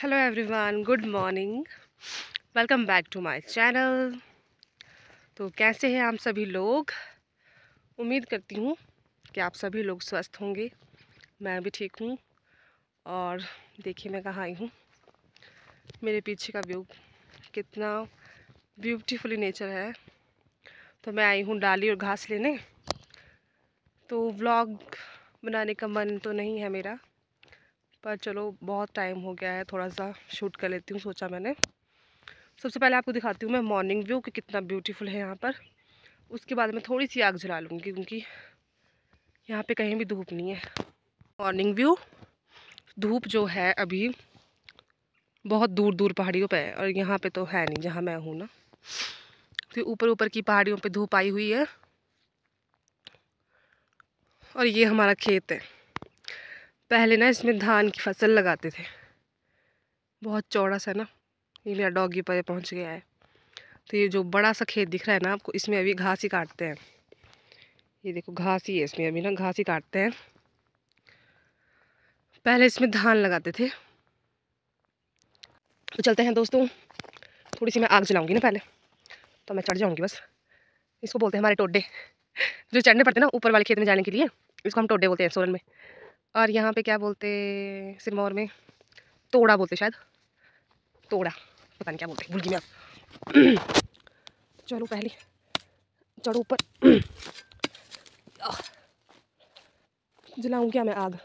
Hello everyone good morning welcome back to my channel तो कैसे हैं आप सभी लोग उम्मीद करती हूँ कि आप सभी लोग स्वस्थ होंगे मैं भी ठीक हूँ और देखिए मैं कहाँ आई हूँ मेरे पीछे का व्यू कितना ब्यूटीफुली नेचर है तो मैं आई हूँ डाली और घास लेने तो व्लॉग बनाने का मन तो नहीं है मेरा पर चलो बहुत टाइम हो गया है थोड़ा सा शूट कर लेती हूँ सोचा मैंने सबसे पहले आपको दिखाती हूँ मैं मॉर्निंग व्यू कि कितना ब्यूटीफुल है यहाँ पर उसके बाद मैं थोड़ी सी आग जला लूँगी क्योंकि यहाँ पे कहीं भी धूप नहीं है मॉर्निंग व्यू धूप जो है अभी बहुत दूर दूर पहाड़ियों पर है और यहाँ पर तो है नहीं जहाँ मैं हूँ ना तो ऊपर ऊपर की पहाड़ियों पर धूप आई हुई है और ये हमारा खेत है पहले ना इसमें धान की फसल लगाते थे बहुत चौड़ा सा ना ये मेरा डॉगी पर पहुंच गया है तो ये जो बड़ा सा खेत दिख रहा है ना आपको इसमें अभी घास ही काटते हैं ये देखो घास ही है इसमें अभी ना घास ही काटते हैं पहले इसमें धान लगाते थे तो चलते हैं दोस्तों थोड़ी सी मैं आग जलाऊंगी ना पहले तो मैं चढ़ जाऊंगी बस इसको बोलते हैं हमारे टोडे जो चढ़ने पड़ते हैं ना ऊपर वाले खेत में जाने के लिए इसको हम टोडे बोलते हैं सोलन में और यहाँ पे क्या बोलते सिरमौर में तोड़ा बोलते शायद तोड़ा पता नहीं क्या बोलते भूल गई मैं चलो पहले चढ़ो ऊपर जलाऊँ क्या मैं आग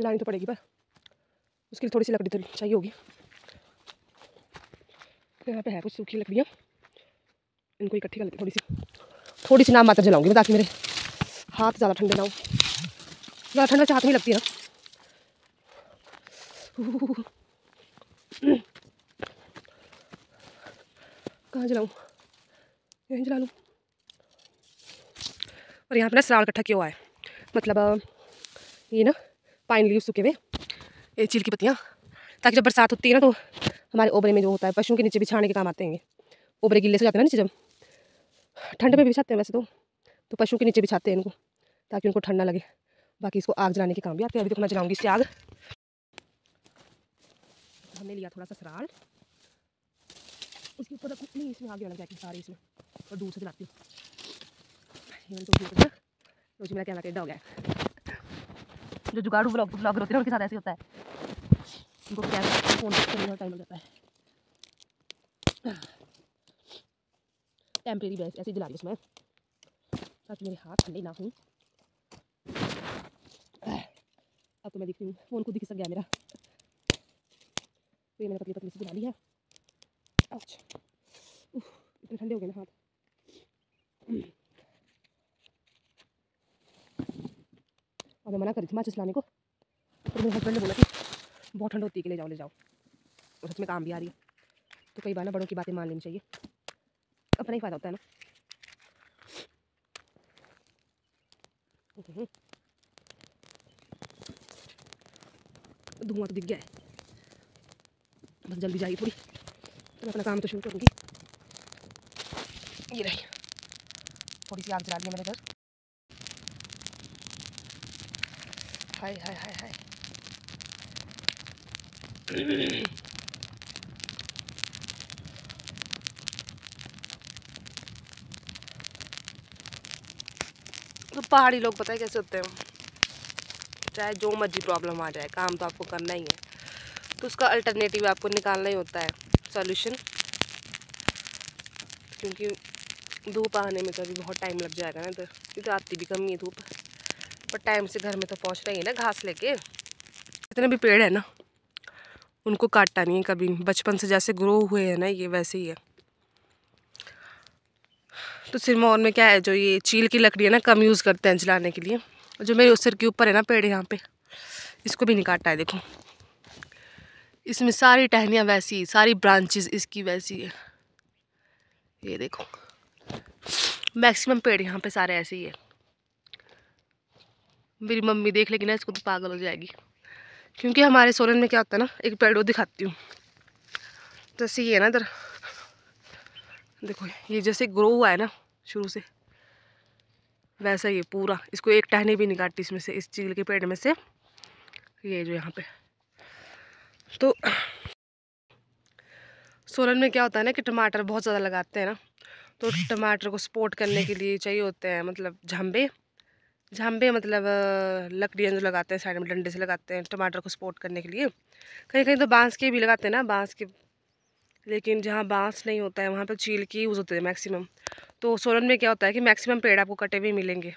जलानी तो पड़ेगी पर उसके लिए थोड़ी सी लकड़ी तो चाहिए होगी यहाँ पे है कुछ सूखी लकड़ियाँ इनको इकट्ठी कर लेते थोड़ी सी थोड़ी सी नाम मात्र जलाऊँगी ताकि मेरे हाथ ज़्यादा ठंडे ना हो ज़्यादा ठंडा चाहत तो नहीं में लगती है कहाँ जलाऊँ यहीं जला लूँ और यहाँ पे ना सराड़ इकट्ठा क्यों आए है मतलब ये ना पाइन लीव सूखे हुए ये चील की पत्तियाँ ताकि जब बरसात होती है ना तो हमारे ओबरे में जो होता है पशुओं के नीचे बिछाने के काम आते हैं ओबरे गिले से जाते हैं ना नीचे जब ठंड में बिछाते हैं वैसे तो तो पशु के नीचे बिछाते हैं इनको ताकि उनको ठंड ना लगे बाकी इसको आग जलाने के काम भी आते हैं अभी तो मैं जलाऊंगी इससे आग हमने लिया थोड़ा सा सराल उसके ऊपर नहीं इसमें आग लग जाती सारे इसमें और दूर से जलाती हूँ तो रोज मेरा क्या टेढ़ा हो गया जो जुगाड़ू ब्लॉग ब्लॉगर होते हैं उनके साथ ऐसे होता है उनको क्या फोन करने टाइम हो जाता है टेम्परेरी बैस ऐसे जला रही उसमें ताकि मेरे हाथ ठंडे ना हों अब तो मैं दिखती हूँ फ़ोन खुद ही खिसक गया मेरा तो ये मैंने पतली पतली से बना ली है अच्छा इतने ठंडे हो गए ना हाथ और मैं मना कर रही थी माचिस लाने को तो मेरे हस्बैंड ने बोला कि बहुत ठंड होती है कि ले जाओ ले जाओ और सच में काम भी आ रही है तो कई बार ना बड़ों की बातें मान लेनी चाहिए अपना ही फ़ायदा होता है ना हम्म, हम्म। धुआं तो दिख गया है बस जल्दी जाइए थोड़ी तो मैं अपना काम तो शुरू करूँगी ये रही थोड़ी सी आग जला दी मेरे घर हाय हाय हाय हाय तो पहाड़ी लोग पता है कैसे होते हैं चाहे जो मर्जी प्रॉब्लम आ जाए काम तो आपको करना ही है तो उसका अल्टरनेटिव आपको निकालना ही होता है सॉल्यूशन क्योंकि धूप आने में तो अभी बहुत टाइम लग जाएगा ना इधर क्योंकि आती भी कम ही है धूप पर टाइम से घर में तो पहुँच रही है ना घास लेके जितने भी पेड़ है ना उनको काटता नहीं है कभी बचपन से जैसे ग्रो हुए हैं ना ये वैसे ही है तो सिरमौर में क्या है जो ये चील की लकड़ी है ना कम यूज़ करते हैं जलाने के लिए जो मेरे उस सिर के ऊपर है ना पेड़ यहाँ पे इसको भी नहीं काटा है देखो इसमें सारी टहनियाँ वैसी सारी ब्रांचेस इसकी वैसी है ये देखो मैक्सिमम पेड़ यहाँ पे सारे ऐसे ही है मेरी मम्मी देख लेगी ना इसको तो पागल हो जाएगी क्योंकि हमारे सोलन में क्या होता है ना एक पेड़ वो दिखाती हूँ जैसे ये है ना इधर देखो ये जैसे ग्रो हुआ है ना शुरू से वैसा ही पूरा इसको एक टहनी भी नहीं काटती इसमें से इस चील के पेड़ में से ये जो यहाँ पे तो सोलन में क्या होता है ना कि टमाटर बहुत ज़्यादा लगाते हैं ना तो टमाटर को सपोर्ट करने के लिए चाहिए होते हैं मतलब झम्बे झांबे मतलब लकड़ियाँ जो लगाते हैं साइड में डंडे से लगाते हैं टमाटर को सपोर्ट करने के लिए कहीं कहीं तो बांस के भी लगाते हैं ना बांस के लेकिन जहाँ बांस नहीं होता है वहाँ पर चील के यूज़ होते हैं मैक्सिमम तो सोलन में क्या होता है कि मैक्सिमम पेड़ आपको कटे हुए मिलेंगे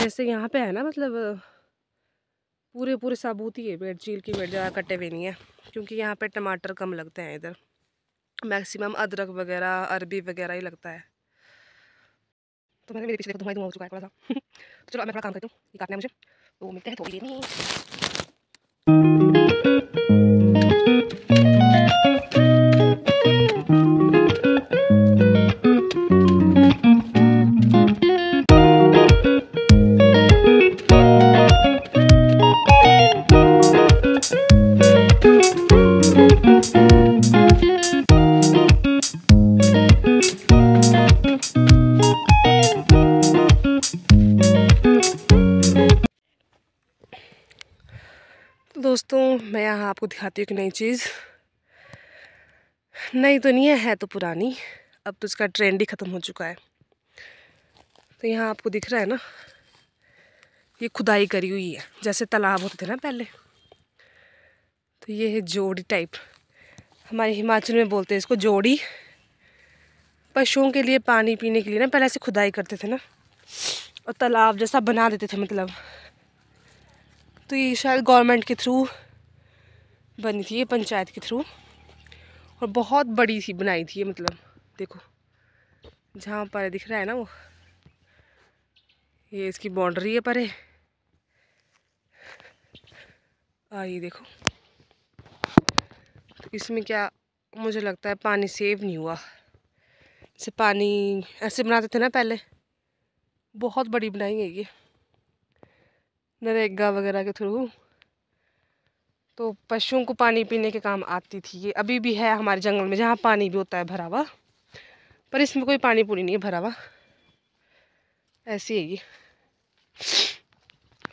जैसे यहाँ पे है ना मतलब पूरे पूरे साबूत ही है पेड़ चील की पेड़ ज़्यादा कटे हुए नहीं है क्योंकि यहाँ पे टमाटर कम लगते हैं इधर मैक्सिमम अदरक वगैरह अरबी वगैरह ही लगता है तो मैंने मेरे पिछले तो धुआं हो चुका है थोड़ा सा तो चलो मैं थोड़ा काम करती हूँ ये काटना मुझे तो मिलते हैं थोड़ी तो यहाँ आपको दिखाती हूँ एक नई चीज़ नई तो नहीं है है तो पुरानी अब तो इसका ट्रेंड ही ख़त्म हो चुका है तो यहाँ आपको दिख रहा है ना ये खुदाई करी हुई है जैसे तालाब होते थे ना पहले तो ये है जोड़ी टाइप हमारे हिमाचल में बोलते हैं इसको जोड़ी पशुओं के लिए पानी पीने के लिए ना पहले ऐसे खुदाई करते थे ना और तालाब जैसा बना देते थे मतलब तो ये शायद गवर्नमेंट के थ्रू बनी थी ये पंचायत के थ्रू और बहुत बड़ी थी बनाई थी ये मतलब देखो जहाँ पर दिख रहा है ना वो ये इसकी बाउंड्री है परे आइए देखो तो इसमें क्या मुझे लगता है पानी सेव नहीं हुआ जैसे पानी ऐसे बनाते थे ना पहले बहुत बड़ी बनाई है ये नरेगा वगैरह के थ्रू तो पशुओं को पानी पीने के काम आती थी ये अभी भी है हमारे जंगल में जहाँ पानी भी होता है भरा हुआ पर इसमें कोई पानी पूरी नहीं है भरा हुआ ऐसी है ये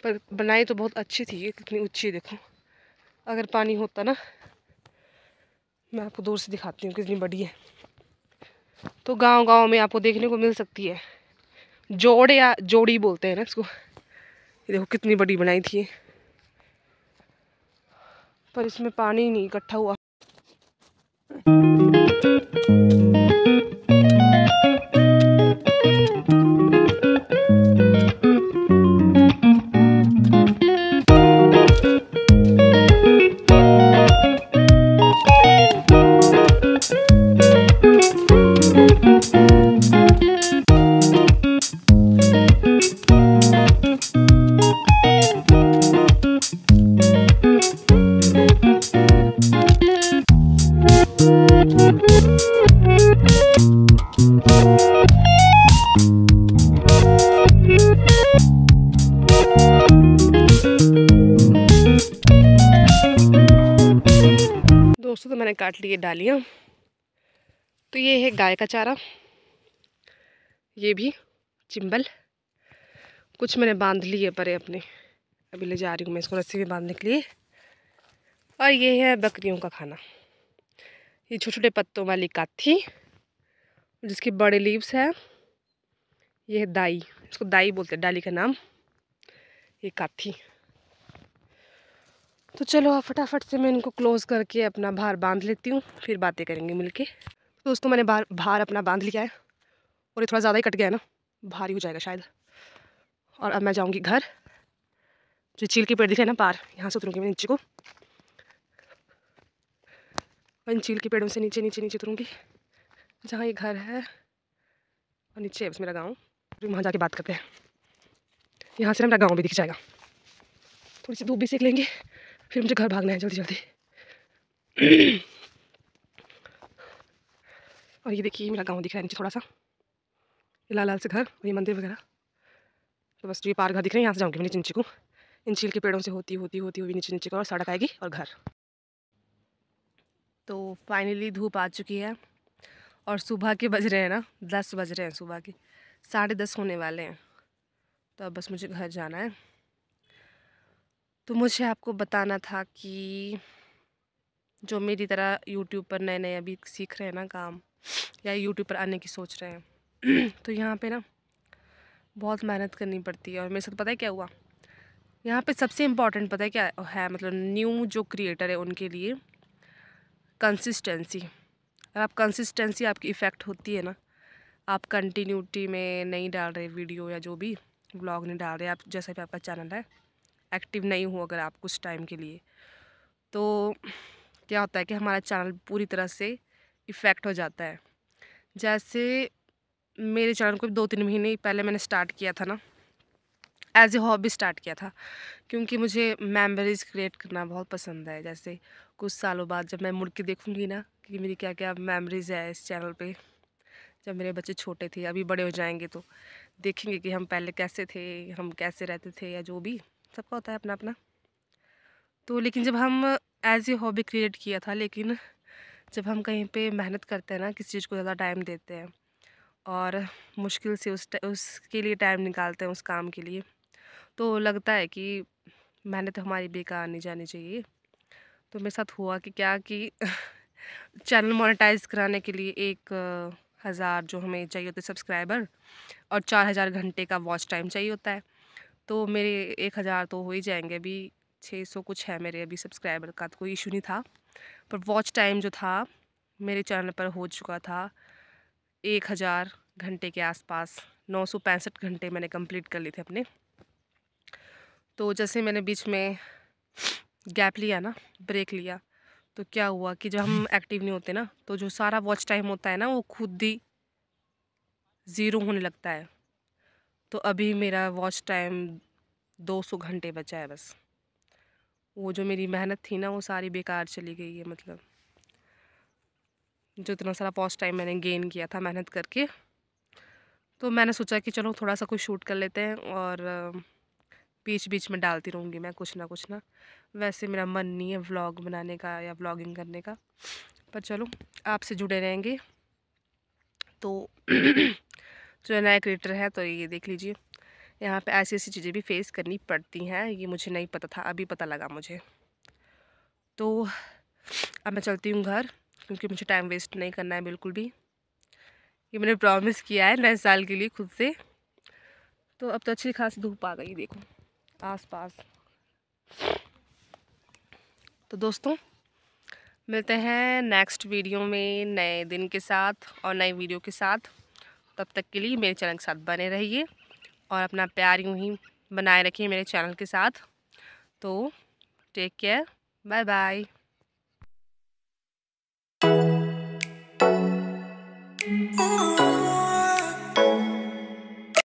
पर बनाई तो बहुत अच्छी थी ये कितनी ऊँची देखो अगर पानी होता ना मैं आपको दूर से दिखाती हूँ कितनी बड़ी है तो गांव गांव में आपको देखने को मिल सकती है जोड़ या जोड़ी बोलते हैं ना इसको देखो कितनी बड़ी बनाई थी ये पर इसमें पानी नहीं इकट्ठा हुआ काट लिए डालियाँ तो ये है गाय का चारा ये भी चिम्बल कुछ मैंने बांध लिए परे अपने अभी ले जा रही हूँ मैं इसको रस्सी में बांधने के लिए और ये है बकरियों का खाना ये छोटे छोटे पत्तों वाली काथी जिसकी बड़े लीव्स हैं ये है दाई इसको दाई बोलते हैं डाली का नाम ये काथी तो चलो आप फटाफट से मैं इनको क्लोज़ करके अपना भार बांध लेती हूँ फिर बातें करेंगे मिलके तो दोस्तों मैंने भार भार अपना बांध लिया है और ये थोड़ा ज़्यादा ही कट गया है ना भारी हो जाएगा शायद और अब मैं जाऊँगी घर जो चील की पेड़ दिखे ना पार यहाँ से उतरूँगी मैं नीचे को मैं चील के पेड़ों से नीचे नीचे नीचे उतरूँगी जहाँ ये घर है और नीचे उसमें उसमें लगाऊँ फिर वहाँ जाके बात करते हैं यहाँ से मेरा गाँव भी दिख जाएगा थोड़ी सी धूप भी सीख लेंगे फिर मुझे घर भागना है जल्दी जल्दी और ये देखिए मेरा गांव दिख रहा है नीचे थोड़ा सा लाल लाल से घर और ये मंदिर वगैरह तो बस ये पार घर दिख रहे हैं यहाँ से जाऊँगी मैं नीचे नीचे को इन चील के पेड़ों से होती होती होती हुई नीचे नीचे को और सड़क आएगी और घर तो फाइनली धूप आ चुकी है और सुबह के बज रहे हैं ना दस बज रहे हैं सुबह के साढ़े दस होने वाले हैं तो अब बस मुझे घर जाना है तो मुझे आपको बताना था कि जो मेरी तरह यूट्यूब पर नए नए अभी सीख रहे हैं ना काम या यूट्यूब पर आने की सोच रहे हैं तो यहाँ पे ना बहुत मेहनत करनी पड़ती है और मेरे साथ पता है क्या हुआ यहाँ पे सबसे इम्पॉर्टेंट पता है क्या है मतलब न्यू जो क्रिएटर है उनके लिए कंसिस्टेंसी अगर आप कंसिस्टेंसी आपकी इफ़ेक्ट होती है ना आप कंटिन्यूटी में नहीं डाल रहे वीडियो या जो भी ब्लॉग नहीं डाल रहे आप जैसा भी आपका चैनल है एक्टिव नहीं हूँ अगर आप कुछ टाइम के लिए तो क्या होता है कि हमारा चैनल पूरी तरह से इफ़ेक्ट हो जाता है जैसे मेरे चैनल को दो तीन महीने पहले मैंने स्टार्ट किया था ना एज ए हॉबी स्टार्ट किया था क्योंकि मुझे मेमोरीज़ क्रिएट करना बहुत पसंद है जैसे कुछ सालों बाद जब मैं मुड़ के देखूँगी ना कि मेरी क्या क्या मेमोरीज़ है इस चैनल पे जब मेरे बच्चे छोटे थे अभी बड़े हो जाएंगे तो देखेंगे कि हम पहले कैसे थे हम कैसे रहते थे या जो भी सबका होता है अपना अपना तो लेकिन जब हम एज ए हॉबी क्रिएट किया था लेकिन जब हम कहीं पे मेहनत करते हैं ना किसी चीज़ को ज़्यादा टाइम देते हैं और मुश्किल से उस उसके लिए टाइम निकालते हैं उस काम के लिए तो लगता है कि मेहनत हमारी बेकार नहीं जानी चाहिए तो मेरे साथ हुआ कि क्या कि चैनल मोनेटाइज कराने के लिए एक हज़ार जो हमें चाहिए होता है सब्सक्राइबर और चार हज़ार घंटे का वॉच टाइम चाहिए होता है तो मेरे एक हज़ार तो हो ही जाएंगे अभी छः सौ कुछ है मेरे अभी सब्सक्राइबर का तो कोई इशू नहीं था पर वॉच टाइम जो था मेरे चैनल पर हो चुका था एक हज़ार घंटे के आसपास नौ सौ पैंसठ घंटे मैंने कंप्लीट कर लिए थे अपने तो जैसे मैंने बीच में गैप लिया ना ब्रेक लिया तो क्या हुआ कि जब हम एक्टिव नहीं होते ना तो जो सारा वॉच टाइम होता है ना वो खुद ही ज़ीरो होने लगता है तो अभी मेरा वॉच टाइम दो सौ घंटे बचा है बस वो जो मेरी मेहनत थी ना वो सारी बेकार चली गई है मतलब जो इतना सारा वॉच टाइम मैंने गेन किया था मेहनत करके तो मैंने सोचा कि चलो थोड़ा सा कुछ शूट कर लेते हैं और बीच बीच में डालती रहूँगी मैं कुछ ना कुछ ना वैसे मेरा मन नहीं है व्लॉग बनाने का या व्लॉगिंग करने का पर चलो आपसे जुड़े रहेंगे तो जो है नया क्रिएटर है तो ये देख लीजिए यहाँ पे ऐसी ऐसी चीज़ें भी फेस करनी पड़ती हैं ये मुझे नहीं पता था अभी पता लगा मुझे तो अब मैं चलती हूँ घर क्योंकि मुझे टाइम वेस्ट नहीं करना है बिल्कुल भी ये मैंने प्रॉमिस किया है नए साल के लिए खुद से तो अब तो अच्छी खास धूप आ गई देखो आस पास तो दोस्तों मिलते हैं नेक्स्ट वीडियो में नए दिन के साथ और नए वीडियो के साथ तब तक के लिए मेरे चैनल के साथ बने रहिए और अपना प्यार यूँ ही बनाए रखिए मेरे चैनल के साथ तो टेक केयर बाय बाय